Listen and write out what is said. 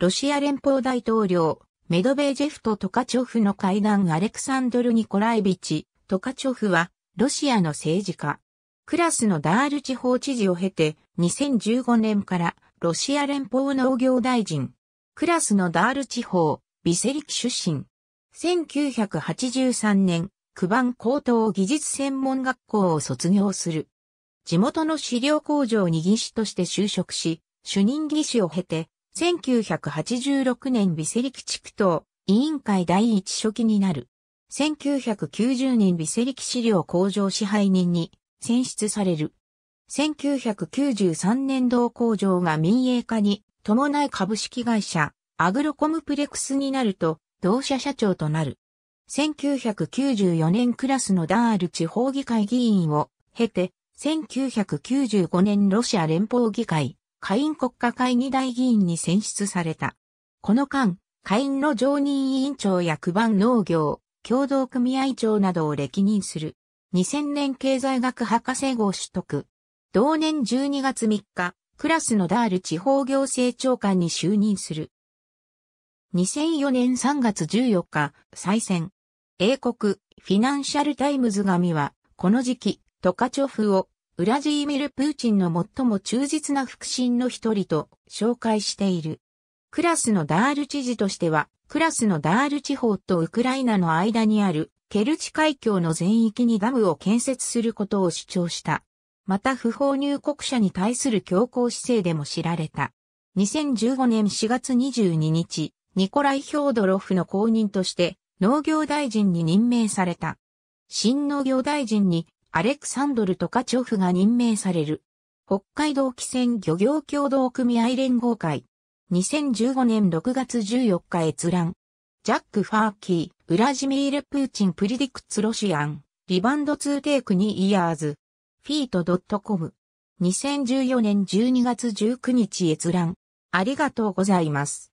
ロシア連邦大統領、メドベージェフとトカチョフの会談アレクサンドル・ニコライビチ、トカチョフは、ロシアの政治家。クラスのダール地方知事を経て、2015年からロシア連邦農業大臣。クラスのダール地方、ビセリキ出身。1983年、九番高等技術専門学校を卒業する。地元の飼料工場に技師として就職し、主任技師を経て、1986年ビセリキ地区等委員会第一書記になる。1990年ビセリキ資料工場支配人に選出される。1993年同工場が民営化に伴い株式会社アグロコムプレクスになると同社社長となる。1994年クラスのダール地方議会議員を経て1995年ロシア連邦議会下院国家会議大議員に選出された。この間、下院の常任委員長や区番農業、共同組合長などを歴任する。2000年経済学博士号取得。同年12月3日、クラスのダール地方行政長官に就任する。2004年3月14日、再選。英国、フィナンシャルタイムズ紙は、この時期、トカチョフをウラジーミル・プーチンの最も忠実な腹心の一人と紹介している。クラスのダール知事としては、クラスのダール地方とウクライナの間にあるケルチ海峡の全域にダムを建設することを主張した。また不法入国者に対する強硬姿勢でも知られた。2015年4月22日、ニコライ・ヒョードロフの後任として農業大臣に任命された。新農業大臣にアレクサンドル・トカチョフが任命される。北海道汽船漁業協同組合連合会。2015年6月14日閲覧。ジャック・ファーキー、ウラジミール・プーチン・プリディクツ・ロシアン、リバンド・ツー・テイク・ニ・イヤーズ、フィート・ドット・コム。2014年12月19日閲覧。ありがとうございます。